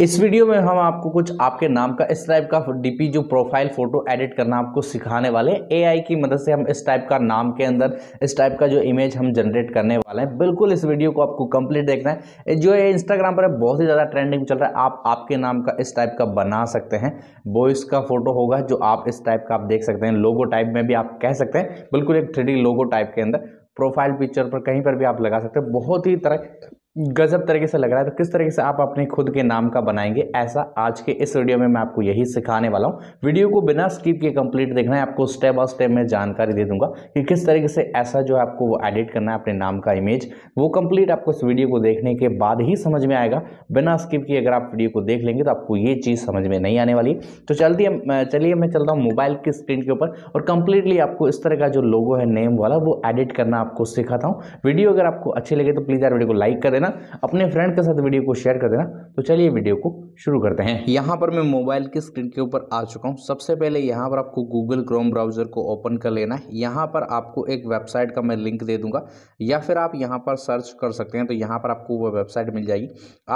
इस वीडियो में हम आपको कुछ आपके नाम का इस टाइप का डीपी जो प्रोफाइल फोटो एडिट करना आपको सिखाने वाले हैं एआई की मदद से हम इस टाइप का नाम के अंदर इस टाइप का जो इमेज हम जनरेट करने वाले हैं बिल्कुल इस वीडियो को आपको कंप्लीट देखना है जो ये इंस्टाग्राम पर बहुत ही ज़्यादा ट्रेंडिंग चल रहा है आप आपके नाम का इस टाइप का बना सकते हैं बॉयस का फोटो होगा जो आप इस टाइप का आप देख सकते हैं लोगो टाइप में भी आप कह सकते हैं बिल्कुल एक थ्री लोगो टाइप के अंदर प्रोफाइल पिक्चर पर कहीं पर भी आप लगा सकते हैं बहुत ही तरह गजब तरीके से लग रहा है तो किस तरीके से आप अपने खुद के नाम का बनाएंगे ऐसा आज के इस वीडियो में मैं आपको यही सिखाने वाला हूँ वीडियो को बिना स्किप के कंप्लीट देखना है आपको स्टेप बाय स्टेप मैं जानकारी दे दूंगा कि किस तरीके से ऐसा जो है आपको वो एडिट करना है अपने नाम का इमेज वो कंप्लीट आपको इस वीडियो को देखने के बाद ही समझ में आएगा बिना स्किप किए अगर आप वीडियो को देख लेंगे तो आपको ये चीज़ समझ में नहीं आने वाली तो चलती चलिए मैं चलता हूँ मोबाइल की स्क्रीन के ऊपर और कंप्लीटली आपको इस तरह का जो लोगो है नेम वाला वो एडिट करना आपको सिखाता हूँ वीडियो अगर आपको अच्छी लगे तो प्लीज़ यार वीडियो को लाइक कर देना देना अपने फ्रेंड के साथ वीडियो को शेयर कर देना तो चलिए वीडियो को शुरू करते हैं यहाँ पर मैं मोबाइल की स्क्रीन के ऊपर आ चुका हूँ सबसे पहले यहाँ पर आपको गूगल क्रोम ब्राउजर को ओपन कर लेना है यहाँ पर आपको एक वेबसाइट का मैं लिंक दे दूंगा या फिर आप यहाँ पर सर्च कर सकते हैं तो यहाँ पर आपको वो वेबसाइट मिल जाएगी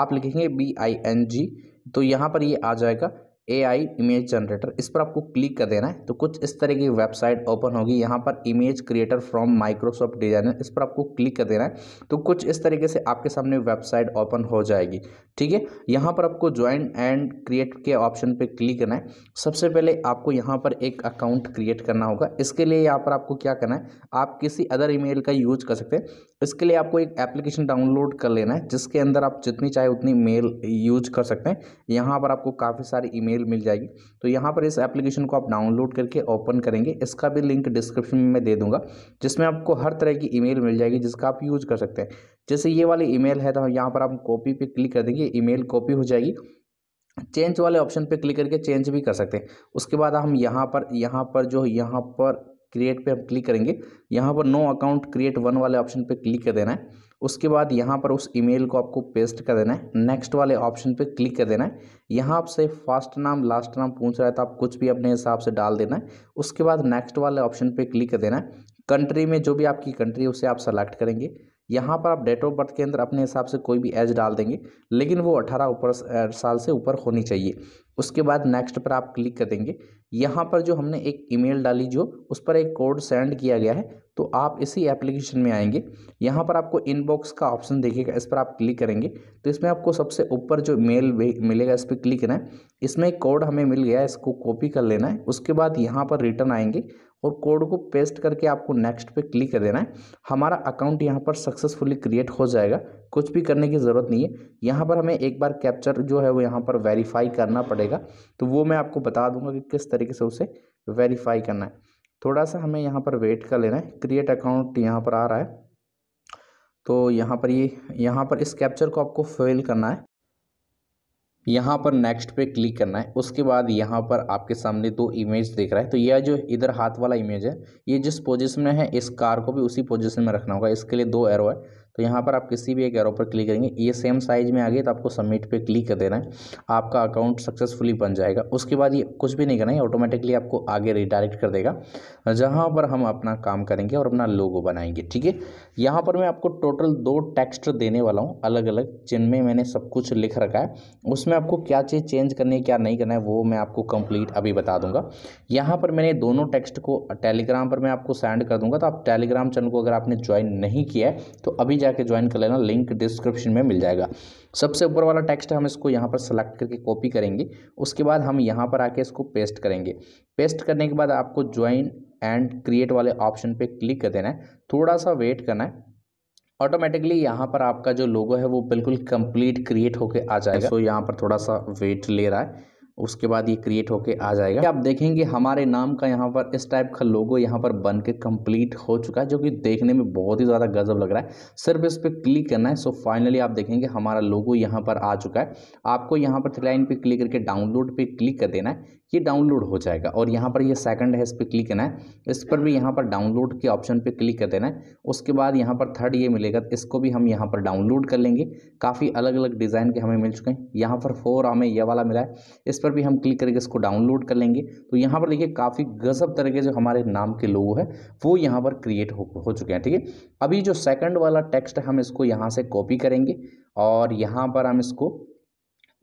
आप लिखेंगे बी आई एन जी तो यहाँ पर ये यह आ जाएगा ए आई इमेज जनरेटर इस पर आपको क्लिक कर देना है तो कुछ इस तरह की वेबसाइट ओपन होगी यहाँ पर image creator from Microsoft Designer इस पर आपको क्लिक कर देना है तो कुछ इस तरीके से आपके सामने वेबसाइट ओपन हो जाएगी ठीक है यहाँ पर आपको ज्वाइन एंड क्रिएट के ऑप्शन पर क्लिक करना है सबसे पहले आपको यहाँ पर एक अकाउंट क्रिएट करना होगा इसके लिए यहाँ पर आपको क्या करना है आप किसी अदर ईमेल का यूज कर सकते हैं इसके लिए आपको एक एप्लीकेशन डाउनलोड कर लेना है जिसके अंदर आप जितनी चाहे उतनी मेल यूज कर सकते हैं यहाँ पर आपको काफ़ी सारी ईमेल मेल मिल जाएगी तो यहाँ पर इस एप्लीकेशन को आप डाउनलोड करके ओपन करेंगे इसका भी लिंक डिस्क्रिप्शन में मैं दे दूंगा जिसमें आपको हर तरह की ईमेल मिल जाएगी जिसका आप यूज़ कर सकते हैं जैसे ये वाली ईमेल है तो यहाँ पर आप कॉपी पे क्लिक कर देंगे ईमेल कॉपी हो जाएगी चेंज वाले ऑप्शन पे क्लिक करके चेंज भी कर सकते हैं उसके बाद हम यहाँ पर यहाँ पर जो यहाँ पर क्रिएट पे हम क्लिक करेंगे यहाँ पर नो अकाउंट क्रिएट वन वाले ऑप्शन पे क्लिक कर देना है उसके बाद यहाँ पर उस ईमेल को आपको पेस्ट कर देना है नेक्स्ट वाले ऑप्शन पे क्लिक कर देना है यहाँ आपसे फर्स्ट नाम लास्ट नाम पूछ रहा है तो आप कुछ भी अपने हिसाब से डाल देना है उसके बाद नेक्स्ट वाले ऑप्शन पे क्लिक कर देना है कंट्री में जो भी आपकी कंट्री है उसे आप सेलेक्ट करेंगे यहाँ पर आप डेट ऑफ बर्थ के अंदर अपने हिसाब से कोई भी एज डाल देंगे लेकिन वो अठारह ऊपर साल से ऊपर होनी चाहिए उसके बाद नेक्स्ट पर आप क्लिक कर देंगे यहाँ पर जो हमने एक ईमेल डाली जो उस पर एक कोड सेंड किया गया है तो आप इसी एप्लीकेशन में आएंगे यहाँ पर आपको इनबॉक्स का ऑप्शन देखिएगा इस पर आप क्लिक करेंगे तो इसमें आपको सबसे ऊपर जो मेल मिलेगा इस पर क्लिक करना है इसमें एक कोड हमें मिल गया है इसको कॉपी कर लेना है उसके बाद यहाँ पर रिटर्न आएंगे और कोड को पेस्ट करके आपको नेक्स्ट पे क्लिक कर देना है हमारा अकाउंट यहाँ पर सक्सेसफुली क्रिएट हो जाएगा कुछ भी करने की ज़रूरत नहीं है यहाँ पर हमें एक बार कैप्चर जो है वो यहाँ पर वेरीफाई करना पड़ेगा तो वो मैं आपको बता दूंगा कि किस तरीके से उसे वेरीफाई करना है थोड़ा सा हमें यहाँ पर वेट कर लेना है क्रिएट अकाउंट यहाँ पर आ रहा है तो यहाँ पर ये यह, यहाँ पर इस कैप्चर को आपको फेल करना है यहाँ पर नेक्स्ट पे क्लिक करना है उसके बाद यहाँ पर आपके सामने दो इमेज दिख रहा है तो यह जो इधर हाथ वाला इमेज है ये जिस पोजीशन में है इस कार को भी उसी पोजीशन में रखना होगा इसके लिए दो एरो है तो यहाँ पर आप किसी भी एक एरो पर क्लिक करेंगे ये सेम साइज में आ गए तो आपको सबमिट पे क्लिक कर देना है आपका अकाउंट सक्सेसफुली बन जाएगा उसके बाद ये कुछ भी नहीं करना है ऑटोमेटिकली आपको आगे रिडायरेक्ट कर देगा जहाँ पर हम अपना काम करेंगे और अपना लोगो बनाएंगे ठीक है यहाँ पर मैं आपको टोटल दो टेक्स्ट देने वाला हूँ अलग अलग जिनमें मैंने सब कुछ लिख रखा है उसमें आपको क्या चीज़ चेंज करनी है क्या नहीं करना है वो मैं आपको कंप्लीट अभी बता दूंगा यहाँ पर मैंने दोनों टेक्स्ट को टेलीग्राम पर मैं आपको सेंड कर दूंगा तो आप टेलीग्राम चैनल को अगर आपने ज्वाइन नहीं किया है तो अभी जाके ज्वाइन कर लेना लिंक डिस्क्रिप्शन में मिल जाएगा सबसे ऊपर वाला टेक्स्ट हम इसको यहाँ पर सेलेक्ट करके कॉपी करेंगे उसके बाद हम यहाँ पर आके इसको पेस्ट करेंगे पेस्ट करने के बाद आपको ज्वाइन एंड क्रिएट वाले ऑप्शन पर क्लिक कर देना है थोड़ा सा वेट करना है ऑटोमेटिकली यहाँ पर आपका जो लोगो है वो बिल्कुल कंप्लीट क्रिएट होके आ जाएगा तो यहाँ पर थोड़ा सा वेट ले रहा है उसके बाद ये क्रिएट होके आ जाएगा आप देखेंगे हमारे नाम का यहाँ पर इस टाइप का लोगो यहाँ पर बन के कम्प्लीट हो चुका है जो कि देखने में बहुत ही ज़्यादा गजब लग रहा है सिर्फ इस पर क्लिक करना है सो फाइनली आप देखेंगे हमारा लोगो यहाँ पर आ चुका है आपको यहाँ पर थ्री लाइन पर क्लिक करके डाउनलोड पर क्लिक कर देना है ये डाउनलोड हो जाएगा और यहाँ पर ये सेकंड है इस पर क्लिक करना है इस पर भी यहाँ पर डाउनलोड के ऑप्शन पे क्लिक कर देना है उसके बाद यहाँ पर थर्ड ये मिलेगा इसको भी हम यहाँ पर डाउनलोड कर लेंगे काफ़ी अलग अलग डिज़ाइन के हमें मिल चुके हैं यहाँ पर फोर हमें ये वाला मिला है इस पर भी हम क्लिक करके इसको डाउनलोड कर लेंगे तो यहाँ पर देखिए काफ़ी गजब तरह के जो हमारे नाम के लोगो है वो यहाँ पर क्रिएट हो, हो चुके हैं ठीक है थीके? अभी जो सेकंड वाला टेक्स्ट है हम इसको यहाँ से कॉपी करेंगे और यहाँ पर हम इसको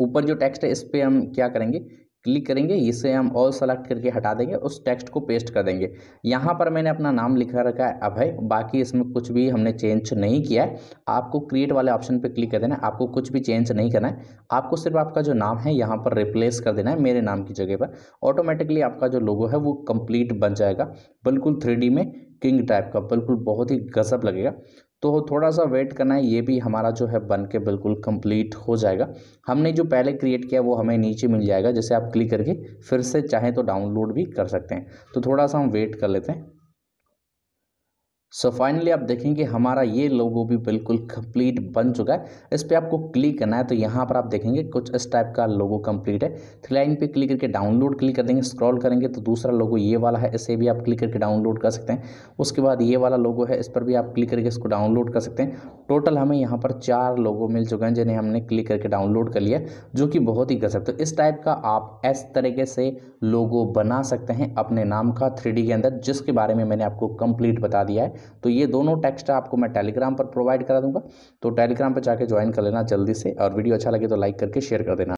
ऊपर जो टेक्स्ट है इस पर हम क्या करेंगे क्लिक करेंगे इसे हम ऑल सेलेक्ट करके हटा देंगे उस टेक्स्ट को पेस्ट कर देंगे यहाँ पर मैंने अपना नाम लिखा रखा है अभय बाकी इसमें कुछ भी हमने चेंज नहीं किया है आपको क्रिएट वाले ऑप्शन पर क्लिक कर देना है आपको कुछ भी चेंज नहीं करना है आपको सिर्फ आपका जो नाम है यहाँ पर रिप्लेस कर देना है मेरे नाम की जगह पर ऑटोमेटिकली आपका जो लोगो है वो कंप्लीट बन जाएगा बिल्कुल थ्री में किंग टाइप का बिल्कुल बहुत ही गजब लगेगा तो थोड़ा सा वेट करना है ये भी हमारा जो है बन के बिल्कुल कंप्लीट हो जाएगा हमने जो पहले क्रिएट किया वो हमें नीचे मिल जाएगा जैसे आप क्लिक करके फिर से चाहें तो डाउनलोड भी कर सकते हैं तो थोड़ा सा हम वेट कर लेते हैं सो so फाइनली आप देखेंगे हमारा ये लोगो भी बिल्कुल कंप्लीट बन चुका है इस पर आपको क्लिक करना है तो यहाँ पर आप देखेंगे कुछ इस टाइप का लोगो कंप्लीट है थ्री लाइन पर क्लिक करके डाउनलोड क्लिक कर देंगे स्क्रॉल करेंगे तो दूसरा लोगो ये वाला है इसे भी आप क्लिक करके डाउनलोड कर सकते हैं उसके बाद ये वाला लोगो है इस पर भी आप क्लिक करके इसको डाउनलोड कर सकते हैं टोटल हमें यहाँ पर चार लोगो मिल चुके हैं जिन्हें हमने क्लिक करके डाउनलोड कर लिया जो कि बहुत ही गजब तो इस टाइप का आप इस तरीके से लोगो बना सकते हैं अपने नाम का थ्री के अंदर जिसके बारे में मैंने आपको कंप्लीट बता दिया है तो ये दोनों टेक्स्ट आपको मैं टेलीग्राम पर प्रोवाइड करा दूंगा तो टेलीग्राम पर जाके ज्वाइन कर लेना जल्दी से और वीडियो अच्छा लगे तो लाइक करके शेयर कर देना